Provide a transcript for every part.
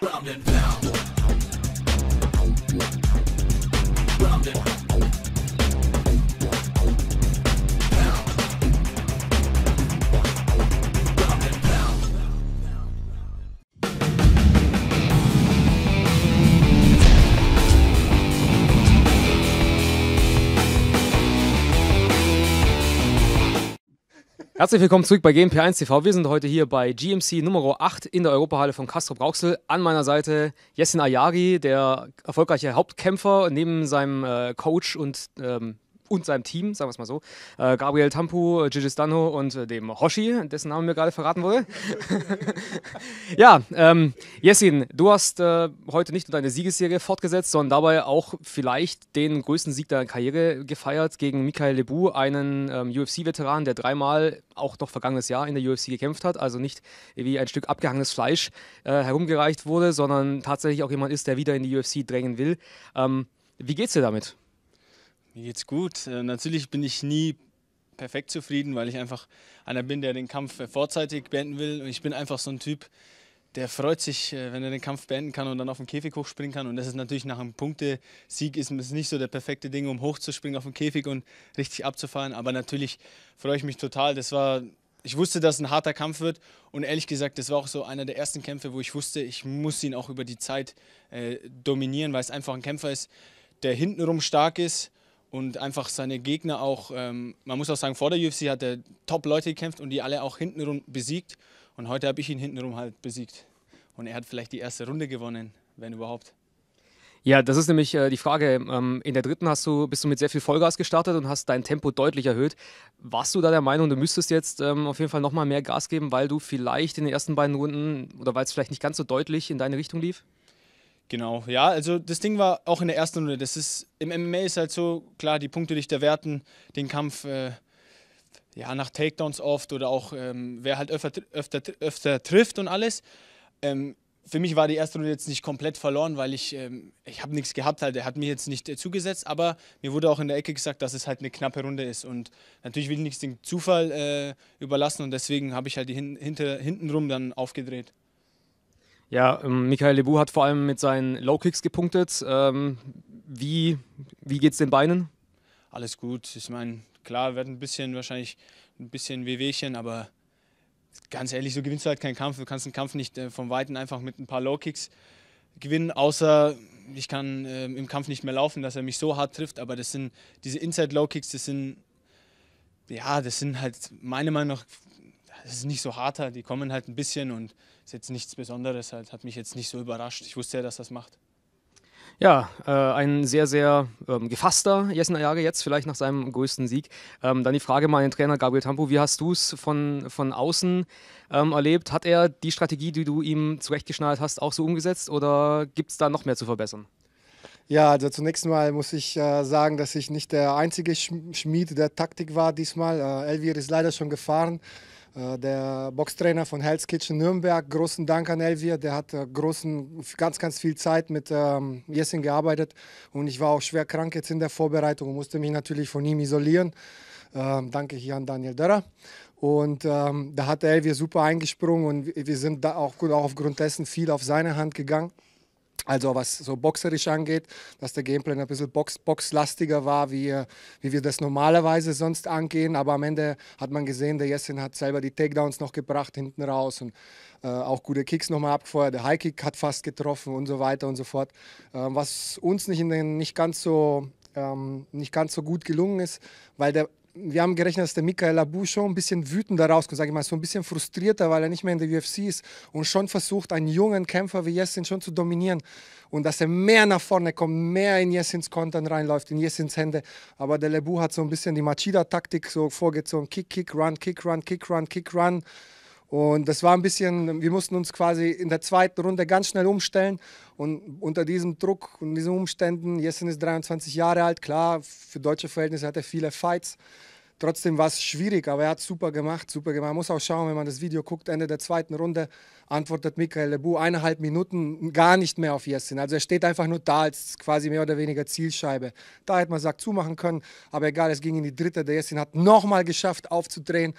Round and round, Round and pound. Herzlich willkommen zurück bei GMP1 TV. Wir sind heute hier bei GMC Nummer 8 in der Europahalle von Castro Brauxel. An meiner Seite Jessin Ayagi, der erfolgreiche Hauptkämpfer, neben seinem äh, Coach und ähm, und seinem Team, sagen wir es mal so. Äh, Gabriel Tampu, äh, Gigi Stanho und äh, dem Hoshi, dessen Name mir gerade verraten wurde. ja, ähm, Jessin, du hast äh, heute nicht nur deine Siegesserie fortgesetzt, sondern dabei auch vielleicht den größten Sieg deiner Karriere gefeiert gegen Michael Lebu, einen ähm, UFC-Veteran, der dreimal auch noch vergangenes Jahr in der UFC gekämpft hat, also nicht wie ein Stück abgehangenes Fleisch äh, herumgereicht wurde, sondern tatsächlich auch jemand ist, der wieder in die UFC drängen will. Ähm, wie geht's dir damit? Mir geht's gut. Äh, natürlich bin ich nie perfekt zufrieden, weil ich einfach einer bin, der den Kampf äh, vorzeitig beenden will. Und ich bin einfach so ein Typ, der freut sich, äh, wenn er den Kampf beenden kann und dann auf den Käfig hochspringen kann. Und das ist natürlich nach einem Punktesieg ist es nicht so der perfekte Ding, um hochzuspringen auf den Käfig und richtig abzufahren. Aber natürlich freue ich mich total. Das war, ich wusste, dass es ein harter Kampf wird. Und ehrlich gesagt, das war auch so einer der ersten Kämpfe, wo ich wusste, ich muss ihn auch über die Zeit äh, dominieren, weil es einfach ein Kämpfer ist, der hintenrum stark ist und einfach seine Gegner auch, ähm, man muss auch sagen, vor der UFC hat er Top-Leute gekämpft und die alle auch hintenrum besiegt. Und heute habe ich ihn hintenrum halt besiegt. Und er hat vielleicht die erste Runde gewonnen, wenn überhaupt. Ja, das ist nämlich äh, die Frage. Ähm, in der dritten hast du, bist du mit sehr viel Vollgas gestartet und hast dein Tempo deutlich erhöht. Warst du da der Meinung, du müsstest jetzt ähm, auf jeden Fall nochmal mehr Gas geben, weil du vielleicht in den ersten beiden Runden oder weil es vielleicht nicht ganz so deutlich in deine Richtung lief? Genau, ja, also das Ding war auch in der ersten Runde, das ist, im MMA ist halt so, klar, die Punkte dich da werten, den Kampf äh, ja, nach Takedowns oft oder auch ähm, wer halt öfter, öfter, öfter trifft und alles. Ähm, für mich war die erste Runde jetzt nicht komplett verloren, weil ich, ähm, ich habe nichts gehabt halt. Er hat mir jetzt nicht äh, zugesetzt, aber mir wurde auch in der Ecke gesagt, dass es halt eine knappe Runde ist. Und natürlich will ich nichts dem Zufall äh, überlassen und deswegen habe ich halt die hin hinter, hintenrum dann aufgedreht. Ja, ähm, Michael Lebu hat vor allem mit seinen Low Kicks gepunktet. Ähm, wie wie geht es den Beinen? Alles gut. Ich meine, klar, wird ein bisschen wahrscheinlich ein bisschen Wehwehchen, aber ganz ehrlich, so gewinnst du halt keinen Kampf. Du kannst einen Kampf nicht äh, vom Weiten einfach mit ein paar Low Kicks gewinnen, außer ich kann äh, im Kampf nicht mehr laufen, dass er mich so hart trifft. Aber das sind diese Inside Low Kicks, das sind ja, das sind halt meiner Meinung nach es ist nicht so harter, Die kommen halt ein bisschen und ist jetzt nichts Besonderes halt. Hat mich jetzt nicht so überrascht. Ich wusste ja, dass das macht. Ja, äh, ein sehr, sehr ähm, gefasster Jessen Ayage jetzt, vielleicht nach seinem größten Sieg. Ähm, dann die Frage mal an den Trainer Gabriel Tampo, wie hast du es von, von außen ähm, erlebt? Hat er die Strategie, die du ihm zurechtgeschnallt hast, auch so umgesetzt oder gibt es da noch mehr zu verbessern? Ja, also zunächst mal muss ich äh, sagen, dass ich nicht der einzige Schmied der Taktik war diesmal. Äh, Elvir ist leider schon gefahren. Äh, der Boxtrainer von Hell's Kitchen Nürnberg. Großen Dank an Elvier, der hat äh, großen, ganz, ganz viel Zeit mit ähm, Jessin gearbeitet und ich war auch schwer krank jetzt in der Vorbereitung und musste mich natürlich von ihm isolieren. Ähm, danke hier an Daniel Dörrer. Und ähm, da hat Elvier super eingesprungen und wir sind da auch, auch aufgrund dessen viel auf seine Hand gegangen. Also was so boxerisch angeht, dass der Gameplan ein bisschen box, boxlastiger war, wie, wie wir das normalerweise sonst angehen. Aber am Ende hat man gesehen, der Jessin hat selber die Takedowns noch gebracht hinten raus und äh, auch gute Kicks nochmal abgefeuert. Der High Kick hat fast getroffen und so weiter und so fort. Äh, was uns nicht, in den, nicht ganz so ähm, nicht ganz so gut gelungen ist, weil der wir haben gerechnet, dass der Michael Abu schon ein bisschen wütender rauskommt, sage ich mal, so ein bisschen frustrierter, weil er nicht mehr in der UFC ist und schon versucht, einen jungen Kämpfer wie Jessin schon zu dominieren und dass er mehr nach vorne kommt, mehr in Jessins Content reinläuft, in Jessins Hände. Aber der Lebu hat so ein bisschen die Machida-Taktik so vorgezogen, Kick, Kick, Run, Kick, Run, Kick, Run, Kick, Run. Kick, run. Und das war ein bisschen, wir mussten uns quasi in der zweiten Runde ganz schnell umstellen. Und unter diesem Druck und diesen Umständen, Jessen ist 23 Jahre alt, klar, für deutsche Verhältnisse hat er viele Fights. Trotzdem war es schwierig, aber er hat super gemacht, super gemacht. Man muss auch schauen, wenn man das Video guckt, Ende der zweiten Runde antwortet Michael Lebu eineinhalb Minuten gar nicht mehr auf Jessin. Also er steht einfach nur da als quasi mehr oder weniger Zielscheibe. Da hätte man sagt zumachen können, aber egal, es ging in die dritte. Der Jessin hat nochmal geschafft aufzudrehen.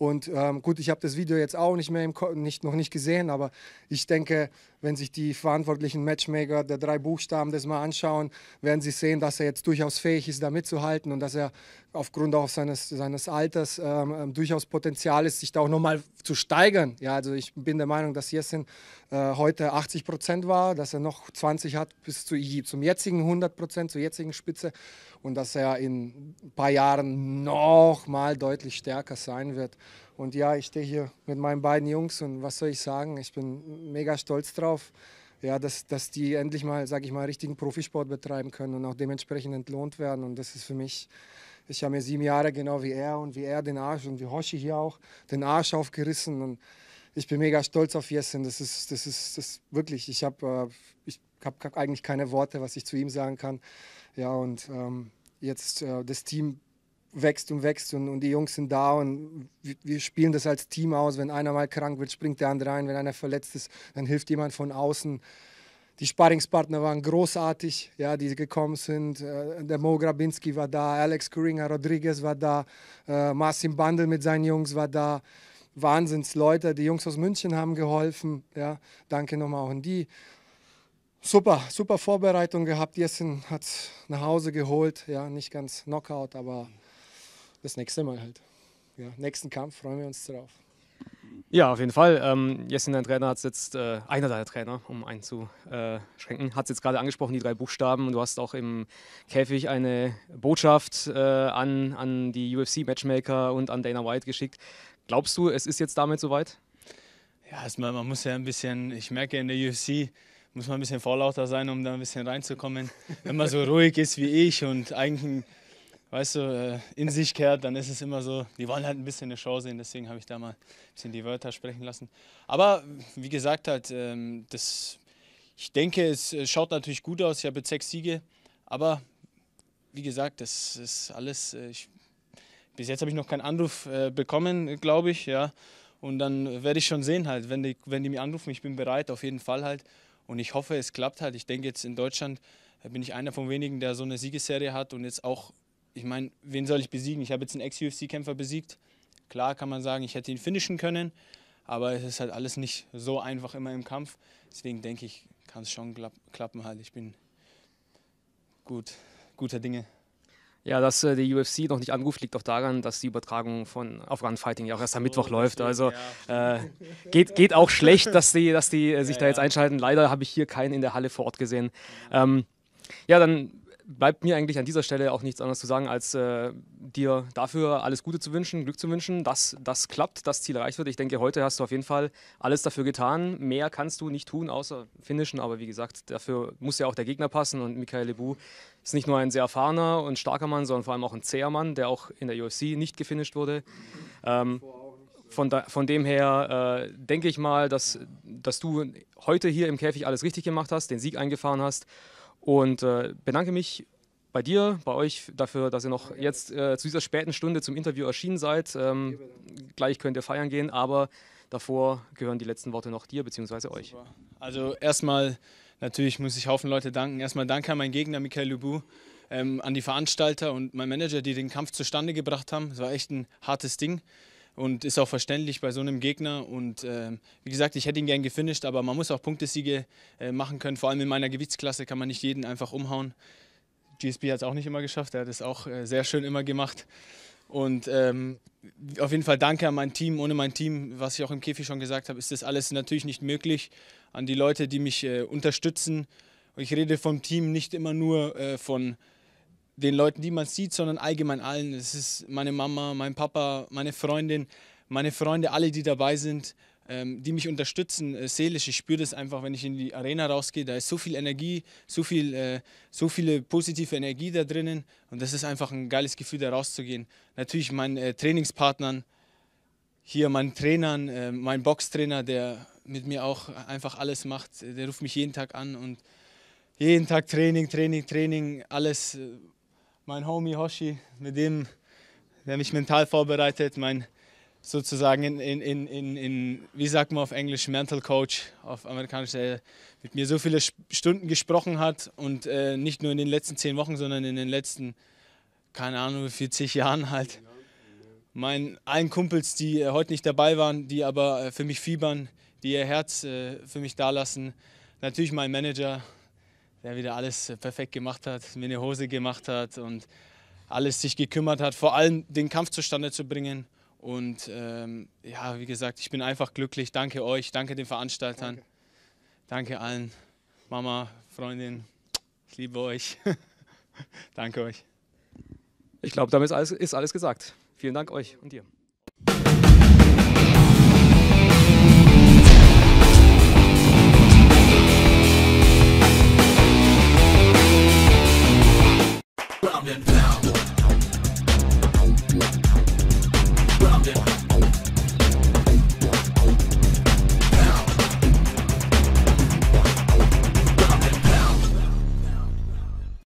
Und ähm, gut, ich habe das Video jetzt auch nicht mehr im Ko nicht, noch nicht gesehen, aber ich denke, wenn sich die verantwortlichen Matchmaker der drei Buchstaben das mal anschauen, werden sie sehen, dass er jetzt durchaus fähig ist, da mitzuhalten und dass er aufgrund auch seines, seines Alters ähm, ähm durchaus Potenzial ist, sich da auch nochmal zu steigern. Ja, also ich bin der Meinung, dass Jessen äh, heute 80 Prozent war, dass er noch 20 hat bis zu, zum jetzigen 100 Prozent, zur jetzigen Spitze und dass er in ein paar Jahren nochmal deutlich stärker sein wird. Und ja, ich stehe hier mit meinen beiden Jungs und was soll ich sagen? Ich bin mega stolz drauf, ja, dass, dass die endlich mal, sage ich mal, richtigen Profisport betreiben können und auch dementsprechend entlohnt werden. Und das ist für mich, ich habe mir sieben Jahre genau wie er und wie er den Arsch und wie Hoshi hier auch den Arsch aufgerissen. Und ich bin mega stolz auf Jessen. Das ist, das ist, das wirklich, ich habe äh, ich hab eigentlich keine Worte, was ich zu ihm sagen kann. Ja, und ähm, jetzt äh, das Team wächst und wächst und, und die Jungs sind da und wir, wir, spielen das als Team aus. Wenn einer mal krank wird, springt der andere ein. Wenn einer verletzt ist, dann hilft jemand von außen. Die Sparringspartner waren großartig, ja, die gekommen sind. Äh, der Mo Grabinski war da, Alex Coringa Rodriguez war da, äh, Marcin Bandel mit seinen Jungs war da. Wahnsinnsleute. Die Jungs aus München haben geholfen. Ja. Danke nochmal auch an die. Super, super Vorbereitung gehabt. Jessen hat nach Hause geholt. Ja, nicht ganz Knockout, aber das nächste Mal halt. Ja, nächsten Kampf freuen wir uns drauf. Ja, auf jeden Fall. Ähm, Jessin, dein Trainer, hat jetzt, äh, einer deiner Trainer, um einzuschränken, äh, hat es jetzt gerade angesprochen, die drei Buchstaben. du hast auch im Käfig eine Botschaft äh, an, an die UFC-Matchmaker und an Dana White geschickt. Glaubst du, es ist jetzt damit soweit? Ja, erstmal, man muss ja ein bisschen, ich merke in der UFC, muss man ein bisschen vorlauter sein, um da ein bisschen reinzukommen. Wenn man so ruhig ist wie ich und eigentlich weißt du, äh, in sich kehrt, dann ist es immer so, die wollen halt ein bisschen eine Show sehen, deswegen habe ich da mal ein bisschen die Wörter sprechen lassen. Aber wie gesagt, halt, ähm, das, ich denke, es äh, schaut natürlich gut aus. Ich habe jetzt sechs Siege, aber wie gesagt, das ist alles. Äh, ich, bis jetzt habe ich noch keinen Anruf bekommen, glaube ich, ja. Und dann werde ich schon sehen, halt, wenn die, wenn die mich anrufen, ich bin bereit, auf jeden Fall halt. Und ich hoffe, es klappt halt. Ich denke jetzt in Deutschland bin ich einer von wenigen, der so eine Siegesserie hat und jetzt auch ich meine, wen soll ich besiegen? Ich habe jetzt einen Ex-UFC-Kämpfer besiegt. Klar kann man sagen, ich hätte ihn finishen können, aber es ist halt alles nicht so einfach immer im Kampf. Deswegen denke ich, kann es schon klapp klappen halt. Ich bin gut, guter Dinge. Ja, dass äh, die UFC noch nicht anruft, liegt auch daran, dass die Übertragung von auf Run Fighting ja auch erst am Mittwoch oh, läuft. Also ja. äh, geht, geht auch schlecht, dass die, dass die äh, sich ja, da jetzt einschalten. Leider habe ich hier keinen in der Halle vor Ort gesehen. Ähm, ja, dann bleibt mir eigentlich an dieser Stelle auch nichts anderes zu sagen, als äh, dir dafür alles Gute zu wünschen, Glück zu wünschen, dass das klappt, das Ziel erreicht wird. Ich denke, heute hast du auf jeden Fall alles dafür getan. Mehr kannst du nicht tun, außer finishen. Aber wie gesagt, dafür muss ja auch der Gegner passen. Und Michael Lebu ist nicht nur ein sehr erfahrener und starker Mann, sondern vor allem auch ein zäher Mann, der auch in der UFC nicht gefinisht wurde. Ähm, von, da, von, dem her äh, denke ich mal, dass, dass du heute hier im Käfig alles richtig gemacht hast, den Sieg eingefahren hast und äh, bedanke mich bei dir, bei euch dafür, dass ihr noch jetzt äh, zu dieser späten Stunde zum Interview erschienen seid. Ähm, gleich könnt ihr feiern gehen, aber davor gehören die letzten Worte noch dir bzw. euch. Also erstmal, natürlich muss ich Haufen Leute danken. Erstmal danke an meinen Gegner Michael Lubu, ähm, an die Veranstalter und meinen Manager, die den Kampf zustande gebracht haben. Es war echt ein hartes Ding und ist auch verständlich bei so einem Gegner. Und äh, wie gesagt, ich hätte ihn gern gefinisht, aber man muss auch Punktesiege äh, machen können. Vor allem in meiner Gewichtsklasse kann man nicht jeden einfach umhauen. GSP hat es auch nicht immer geschafft, er hat es auch äh, sehr schön immer gemacht. Und ähm, auf jeden Fall danke an mein Team. Ohne mein Team, was ich auch im Käfig schon gesagt habe, ist das alles natürlich nicht möglich. An die Leute, die mich äh, unterstützen. Und ich rede vom Team nicht immer nur äh, von den Leuten, die man sieht, sondern allgemein allen. Es ist meine Mama, mein Papa, meine Freundin, meine Freunde, alle, die dabei sind, ähm, die mich unterstützen äh, seelisch. Ich spüre das einfach, wenn ich in die Arena rausgehe. Da ist so viel Energie, so viel, äh, so viele positive Energie da drinnen. Und das ist einfach ein geiles Gefühl, da rauszugehen. Natürlich meinen äh, Trainingspartnern, hier meinen Trainern, äh, mein Boxtrainer, der mit mir auch einfach alles macht. Der ruft mich jeden Tag an und jeden Tag Training, Training, Training, alles äh, mein Homie Hoshi, mit dem, der mich mental vorbereitet, mein sozusagen in, in, in, in, wie sagt man auf Englisch, Mental Coach auf Amerikanisch, der mit mir so viele Stunden gesprochen hat und äh, nicht nur in den letzten zehn Wochen, sondern in den letzten, keine Ahnung, 40 Jahren halt. Meinen allen Kumpels, die äh, heute nicht dabei waren, die aber äh, für mich fiebern, die ihr Herz äh, für mich dalassen. Natürlich mein Manager, der wieder alles äh, perfekt gemacht hat, mir eine Hose gemacht hat und alles sich gekümmert hat, vor allem den Kampf zustande zu bringen. Und ähm, ja, wie gesagt, ich bin einfach glücklich. Danke euch, danke den Veranstaltern, danke, danke allen, Mama, Freundin, ich liebe euch. danke euch. Ich glaube, damit ist alles, ist alles gesagt. Vielen Dank euch und dir.